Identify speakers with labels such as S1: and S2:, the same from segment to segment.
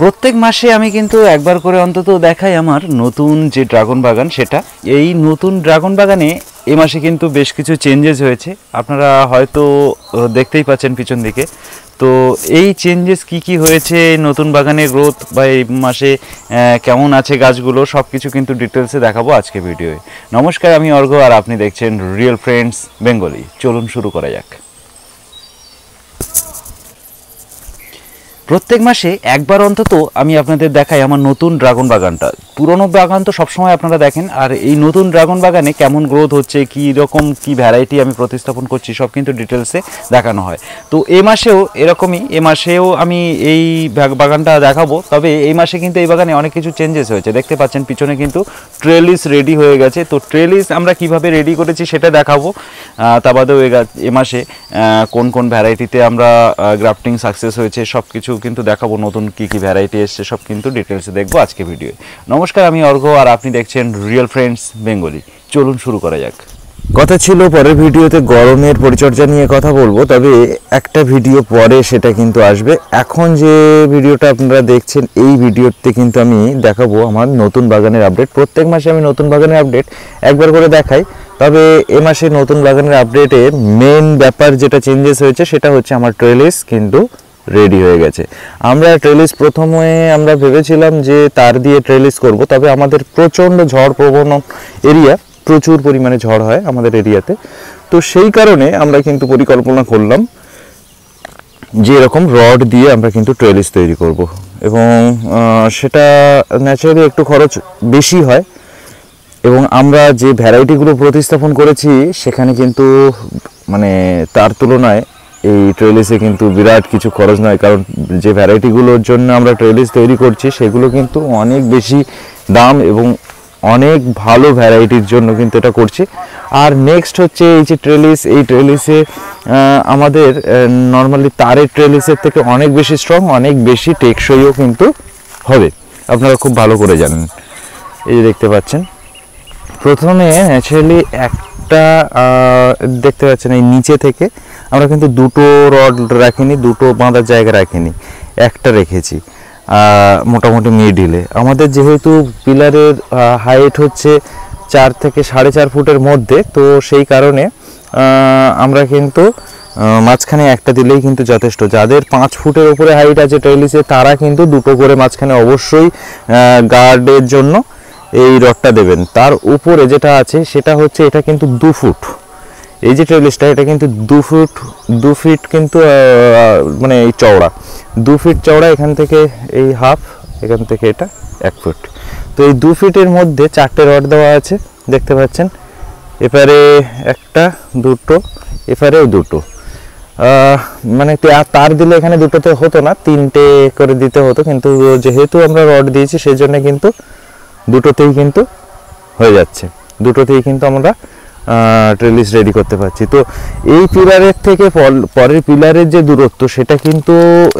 S1: প্রত্যেক মাসে আমি কিন্তু একবার করে অন্তত দেখাই আমার নতুন যে ড্রাগন বাগান সেটা এই নতুন ড্রাগন বাগানে এ মাসে কিন্তু বেশ কিছু চেঞ্জেস হয়েছে আপনারা হয়তো দেখতেই পাচ্ছেন পিছন দিকে তো এই চেঞ্জেস কি কি হয়েছে নতুন বাগানের গ্রোথ বা এই মাসে কেমন আছে গাছগুলো সব কিছু কিন্তু ডিটেলসে দেখাবো আজকে ভিডিওয়ে নমস্কার আমি অর্ঘ আর আপনি দেখছেন রিয়েল ফ্রেন্ডস বেঙ্গলি চলুন শুরু করা যাক প্রত্যেক মাসে একবার অন্তত আমি আপনাদের দেখাই আমার নতুন ড্রাগন বাগানটা পুরনো বাগান তো সবসময় আপনারা দেখেন আর এই নতুন ড্রাগন বাগানে কেমন গ্রোথ হচ্ছে কী রকম কী ভ্যারাইটি আমি প্রতিস্থাপন করছি সব কিন্তু ডিটেলসে দেখানো হয় তো এ মাসেও এরকমই এ মাসেও আমি এই বাগানটা দেখাবো তবে এই মাসে কিন্তু এই বাগানে অনেক কিছু চেঞ্জেস হয়েছে দেখতে পাচ্ছেন পিছনে কিন্তু ট্রেলিস রেডি হয়ে গেছে তো ট্রেলিস আমরা কিভাবে রেডি করেছি সেটা দেখাবো তা বাদেও এ মাসে কোন কোন ভ্যারাইটিতে আমরা গ্রাফটিং সাকসেস হয়েছে সব কিছু কিন্তু দেখাবো নতুন কী কী ভ্যারাইটি এসছে সব কিন্তু ডিটেলসে দেখবো আজকে ভিডিও নমস্কার আমি অর্ঘ আর আপনি দেখছেন রিয়েল ফ্রেন্ডস বেঙ্গলি চলুন শুরু করা যাক কথা ছিল পরের ভিডিওতে গরমের পরিচর্যা নিয়ে কথা বলবো তবে একটা ভিডিও পরে সেটা কিন্তু আসবে এখন যে ভিডিওটা আপনারা দেখছেন এই ভিডিওতে কিন্তু আমি দেখাবো আমার নতুন বাগানের আপডেট প্রত্যেক মাসে আমি নতুন বাগানের আপডেট একবার করে দেখাই তবে এ মাসে নতুন বাগানের আপডেটে মেন ব্যাপার যেটা চেঞ্জেস হয়েছে সেটা হচ্ছে আমার ট্রেলিস কিন্তু রেডি হয়ে গেছে আমরা ট্রেলিস প্রথমে আমরা ভেবেছিলাম যে তার দিয়ে ট্রেলিস করব তবে আমাদের প্রচণ্ড ঝড় প্রবণ এরিয়া প্রচুর পরিমাণে ঝড় হয় আমাদের এরিয়াতে তো সেই কারণে আমরা কিন্তু পরিকল্পনা করলাম যে এরকম রড দিয়ে আমরা কিন্তু ট্রেলিস তৈরি করব এবং সেটা ন্যাচারালি একটু খরচ বেশি হয় এবং আমরা যে ভ্যারাইটিগুলো প্রতিস্থাপন করেছি সেখানে কিন্তু মানে তার তুলনায় এই ট্রেলিসে কিন্তু বিরাট কিছু খরচ নয় কারণ যে ভ্যারাইটিগুলোর জন্য আমরা ট্রেলিস তৈরি করছি সেগুলো কিন্তু অনেক বেশি দাম এবং অনেক ভালো ভ্যারাইটির জন্য কিন্তু এটা করছি আর নেক্সট হচ্ছে এই যে ট্রেলিস এই ট্রেলিসে আমাদের নর্মালি তারের ট্রেলিসের থেকে অনেক বেশি স্ট্রং অনেক বেশি টেকসইও কিন্তু হবে আপনারা খুব ভালো করে জানেন এই যে দেখতে পাচ্ছেন প্রথমে ন্যাচারালি এক এটা দেখতে পাচ্ছেন এই নিচে থেকে আমরা কিন্তু দুটো রড রাখিনি দুটো বাঁধার জায়গা রাখিনি একটা রেখেছি মোটামুটি মিডিলে আমাদের যেহেতু পিলারের হাইট হচ্ছে চার থেকে সাড়ে চার ফুটের মধ্যে তো সেই কারণে আমরা কিন্তু মাঝখানে একটা দিলেই কিন্তু যথেষ্ট যাদের পাঁচ ফুটের উপরে হাইট আছে টেলিসে তারা কিন্তু দুটো করে মাঝখানে অবশ্যই গার্ডের জন্য এই রডটা দেবেন তার উপরে যেটা আছে সেটা হচ্ছে এটা কিন্তু দু ফুট এই যে ট্রেলিসটা এটা কিন্তু দু ফুট দু ফিট কিন্তু মানে এই চওড়া দু ফিট চওড়া এখান থেকে এই হাফ এখান থেকে এটা এক ফুট তো এই দু ফিটের মধ্যে চারটে রড দেওয়া আছে দেখতে পাচ্ছেন এপারে একটা দুটো এপারেও দুটো মানে তার দিলে এখানে দুটোতে হতো না তিনটে করে দিতে হতো কিন্তু যেহেতু আমরা রড দিয়েছি সেই জন্য কিন্তু দুটোতেই কিন্তু হয়ে যাচ্ছে দুটোতেই কিন্তু আমরা ট্রেলিস রেডি করতে পারছি তো এই পিলারের থেকে পরের পিলারের যে দূরত্ব সেটা কিন্তু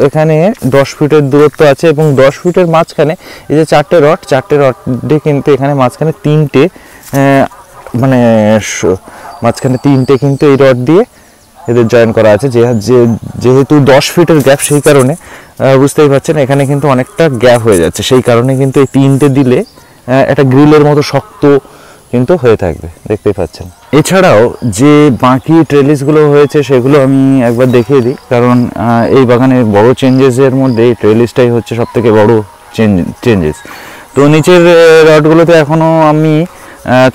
S1: এখানে দশ ফিটের দূরত্ব আছে এবং দশ ফিটের মাঝখানে এই যে চারটে রড চারটে রডে কিন্তু এখানে মাঝখানে তিনটে মানে মাঝখানে তিনটে কিন্তু এই রড দিয়ে এদের জয়েন করা আছে যে যেহেতু দশ ফিটের গ্যাপ সেই কারণে বুঝতেই পারছেন এখানে কিন্তু অনেকটা গ্যাপ হয়ে যাচ্ছে সেই কারণে কিন্তু এই তিনটে দিলে হ্যাঁ, একটা গ্রিলের মতো শক্ত কিন্তু হয়ে থাকবে দেখতেই পাচ্ছেন এছাড়াও যে বাকি ট্রেলিসগুলো হয়েছে সেগুলো আমি একবার দেখিয়ে দিই কারণ এই বাগানে বড় চেঞ্জেসের মধ্যে এই ট্রেলিসটাই হচ্ছে থেকে বড়ো চেঞ্জ চেঞ্জেস তো নিচের রডগুলোতে এখনও আমি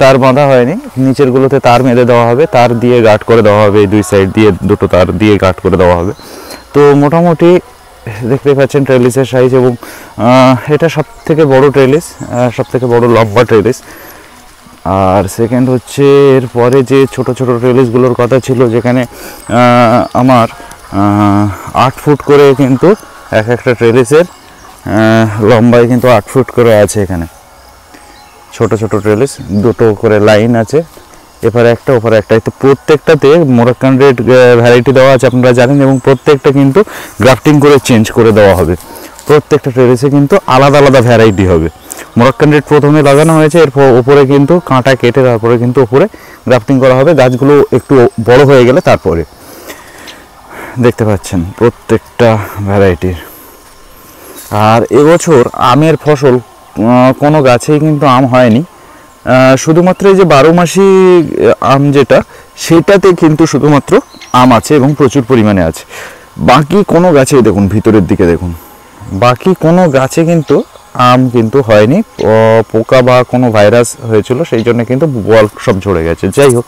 S1: তার বাঁধা হয়নি নিচেরগুলোতে তার মেরে দেওয়া হবে তার দিয়ে গার্ড করে দেওয়া হবে দুই সাইড দিয়ে দুটো তার দিয়ে গার্ড করে দেওয়া হবে তো মোটামুটি দেখতে পাচ্ছেন ট্রেলিসের সাইজ এবং এটা সব থেকে বড় ট্রেলিস সব থেকে বড় লম্বা ট্রেলিস আর সেকেন্ড হচ্ছে এরপরে যে ছোট ছোট ট্রেলিসগুলোর কথা ছিল যেখানে আমার আট ফুট করে কিন্তু এক একটা ট্রেলিসের লম্বায় কিন্তু আট ফুট করে আছে এখানে ছোট ছোট ট্রেলিস দুটো করে লাইন আছে এপারে একটা ওপারে একটা তো প্রত্যেকটাতে মোরাক্কান রেড ভ্যারাইটি দেওয়া আছে আপনারা জানেন এবং প্রত্যেকটা কিন্তু গ্রাফটিং করে চেঞ্জ করে দেওয়া হবে প্রত্যেকটা টেরেসে কিন্তু আলাদা আলাদা ভ্যারাইটি হবে মোরাক্কান রেড প্রথমে লাগানো হয়েছে এর ওপরে কিন্তু কাঁটা কেটে তারপরে কিন্তু ওপরে গ্রাফটিং করা হবে গাছগুলো একটু বড় হয়ে গেলে তারপরে দেখতে পাচ্ছেন প্রত্যেকটা ভ্যারাইটির আর এবছর আমের ফসল কোনো গাছেই কিন্তু আম হয়নি শুধুমাত্র এই যে বারো মাসি আম যেটা সেটাতে কিন্তু শুধুমাত্র আম আছে এবং প্রচুর পরিমাণে আছে বাকি কোনো গাছে দেখুন ভিতরের দিকে দেখুন বাকি কোনো গাছে কিন্তু আম কিন্তু হয়নি পোকা বা কোনো ভাইরাস হয়েছিল সেই জন্য কিন্তু বল সব ঝরে গেছে যাই হোক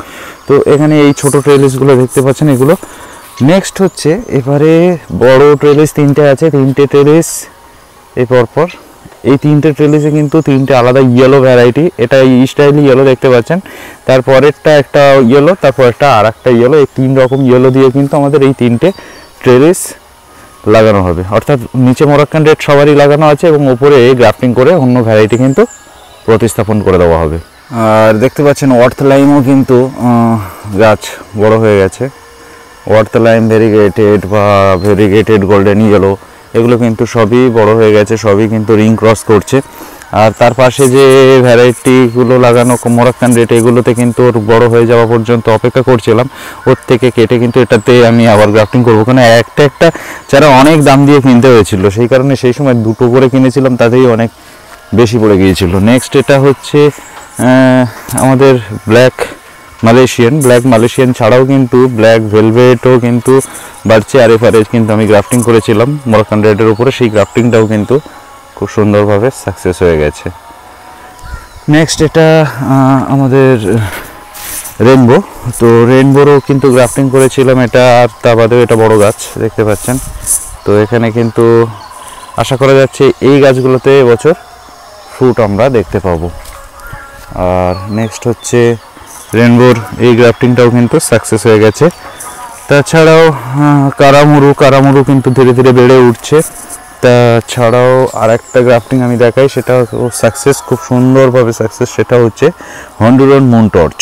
S1: তো এখানে এই ছোট ট্রেলিসগুলো দেখতে পাচ্ছেন এগুলো নেক্সট হচ্ছে এবারে বড় ট্রেলিস তিনটে আছে তিনটে ট্রেলিস এই পরপর এই তিনটে ট্রেলিসে কিন্তু তিনটে আলাদা ইয়েলো ভ্যারাইটি এটা স্টাইল ইয়েলো দেখতে পাচ্ছেন তারপরেরটা একটা ইয়েলো তারপরেরটা আর একটা ইয়েলো এই তিন রকম ইয়েলো দিয়ে কিন্তু আমাদের এই তিনটে ট্রেলিস লাগানো হবে অর্থাৎ নিচে মরাক্কান রেড সবারই লাগানো আছে এবং ওপরে গ্রাফটিং করে অন্য ভ্যারাইটি কিন্তু প্রতিস্থাপন করে দেওয়া হবে আর দেখতে পাচ্ছেন অর্থ লাইমও কিন্তু গাছ বড় হয়ে গেছে ওয়ার্থ লাইম ভেরিগেটেড বা ভেরিগেটেড গোল্ডেন ইয়েলো এগুলো কিন্তু সবই বড় হয়ে গেছে সবই কিন্তু রিং ক্রস করছে আর তার পাশে যে ভ্যারাইটিগুলো লাগানো মোরাক্কান রেট এগুলোতে কিন্তু ওর বড় হয়ে যাওয়া পর্যন্ত অপেক্ষা করছিলাম ওর থেকে কেটে কিন্তু এটাতে আমি আবার গ্রাফটিং করবো কারণ একটা একটা যারা অনেক দাম দিয়ে কিনতে হয়েছিল সেই কারণে সেই সময় দুটো করে কিনেছিলাম তাতেই অনেক বেশি পড়ে গিয়েছিল নেক্সট এটা হচ্ছে আমাদের ব্ল্যাক মালয়েশিয়ান ব্ল্যাক মালয়েশিয়ান ছাড়াও কিন্তু ব্ল্যাক ভেলভেটও কিন্তু বাড়ছে আর এফারেজ কিন্তু আমি গ্রাফটিং করেছিলাম মরাকান রেডের উপরে সেই গ্রাফটিংটাও কিন্তু খুব সুন্দরভাবে সাকসেস হয়ে গেছে নেক্সট এটা আমাদের রেনবো তো রেনবোরও কিন্তু গ্রাফটিং করেছিলাম এটা আর তা বাদেও এটা বড় গাছ দেখতে পাচ্ছেন তো এখানে কিন্তু আশা করা যাচ্ছে এই গাছগুলোতে এবছর ফ্রুট আমরা দেখতে পাবো আর নেক্সট হচ্ছে রেনবোর এই গ্রাফটিংটাও কিন্তু সাকসেস হয়ে গেছে তাছাড়াও কারামুরু কারামুরু কিন্তু ধীরে ধীরে বেড়ে উঠছে তাছাড়াও আর একটা গ্রাফটিং আমি দেখাই সেটা সাকসেস খুব সুন্দরভাবে সাকসেস সেটা হচ্ছে Honduran moon torch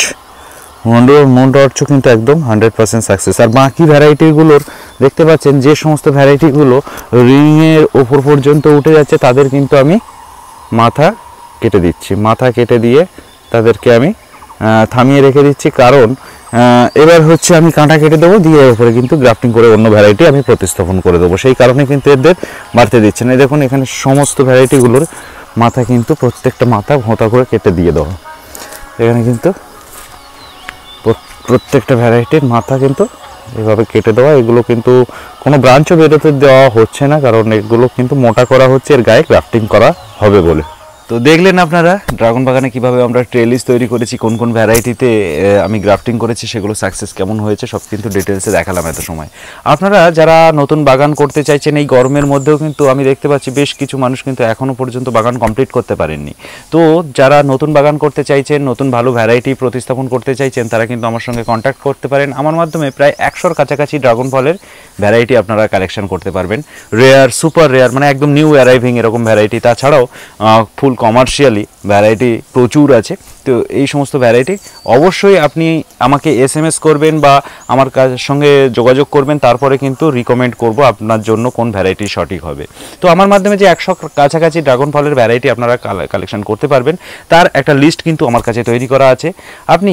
S1: Honduran moon টর্চও কিন্তু একদম হান্ড্রেড পার্সেন্ট সাকসেস আর বাকি ভ্যারাইটিগুলোর দেখতে পাচ্ছেন যে সমস্ত ভ্যারাইটিগুলো রিংয়ের ওপর পর্যন্ত উঠে যাচ্ছে তাদের কিন্তু আমি মাথা কেটে দিচ্ছি মাথা কেটে দিয়ে তাদেরকে আমি থামিয়ে রেখে দিচ্ছি কারণ এবার হচ্ছে আমি কাঁটা কেটে দেবো দিয়ে এরপরে কিন্তু গ্রাফটিং করে অন্য ভ্যারাইটি আমি প্রতিস্থাপন করে দেবো সেই কারণে কিন্তু এদের বাড়তে দিচ্ছে না দেখুন এখানে সমস্ত ভ্যারাইটিগুলোর মাথা কিন্তু প্রত্যেকটা মাথা ভোঁতা করে কেটে দিয়ে দেবো এখানে কিন্তু প্রত্যেকটা ভ্যারাইটির মাথা কিন্তু এভাবে কেটে দেওয়া এগুলো কিন্তু কোনো ব্রাঞ্চও বেরোতে দেওয়া হচ্ছে না কারণ এগুলো কিন্তু মোটা করা হচ্ছে এর গায়ে গ্রাফটিং করা হবে বলে তো দেখলেন আপনারা ড্রাগন বাগানে কিভাবে আমরা ট্রেলিস তৈরি করেছি কোন কোন ভ্যারাইটিতে আমি গ্রাফটিং করেছি সেগুলো সাকসেস কেমন হয়েছে সব কিন্তু ডিটেলসে দেখালাম এত সময় আপনারা যারা নতুন বাগান করতে চাইছেন এই গরমের মধ্যেও কিন্তু আমি দেখতে পাচ্ছি বেশ কিছু মানুষ কিন্তু এখনও পর্যন্ত বাগান কমপ্লিট করতে পারেননি তো যারা নতুন বাগান করতে চাইছেন নতুন ভালো ভ্যারাইটি প্রতিস্থাপন করতে চাইছেন তারা কিন্তু আমার সঙ্গে কন্ট্যাক্ট করতে পারেন আমার মাধ্যমে প্রায় একশোর কাছাকাছি ড্রাগন ফলের ভ্যারাইটি আপনারা কালেকশন করতে পারবেন রেয়ার সুপার রেয়ার মানে একদম নিউ অ্যারাইভিং এরকম ভ্যারাইটি তাছাড়াও ফুল কমার্শিয়ালি ভ্যারাইটি প্রচুর আছে তো এই সমস্ত ভ্যারাইটি অবশ্যই আপনি আমাকে এস এম এস করবেন বা আমার কাজ সঙ্গে যোগাযোগ করবেন তারপরে কিন্তু রিকমেন্ড করব আপনার জন্য কোন ভ্যারাইটি সঠিক হবে তো আমার মাধ্যমে যে একশো কাছাকাছি ড্রাগন ফলের ভ্যারাইটি আপনারা কালেকশন করতে পারবেন তার একটা লিস্ট কিন্তু আমার কাছে তৈরি করা আছে আপনি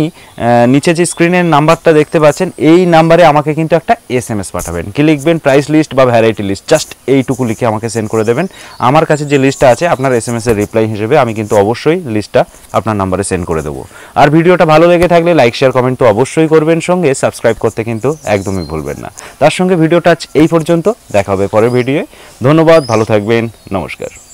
S1: নিচে যে স্ক্রিনের নাম্বারটা দেখতে পাচ্ছেন এই নাম্বারে আমাকে কিন্তু একটা এস এম এস পাঠাবেন কি লিখবেন প্রাইস লিস্ট বা ভ্যারাইটি লিস্ট জাস্ট এইটুকু লিখে আমাকে সেন্ড করে দেবেন আমার কাছে যে লিস্টটা আছে আপনার এস এম এস এর রিপ্লাই ব্যবসায়ী হিসেবে আমি কিন্তু অবশ্যই লিস্টটা আপনার নাম্বারে সেন্ড করে দেবো আর ভিডিওটা ভালো লেগে থাকলে লাইক শেয়ার কমেন্ট তো অবশ্যই করবেন সঙ্গে সাবস্ক্রাইব করতে কিন্তু একদমই ভুলবেন না তার সঙ্গে ভিডিওটা এই পর্যন্ত দেখা হবে পরের ভিডিওয়ে ধন্যবাদ ভালো থাকবেন নমস্কার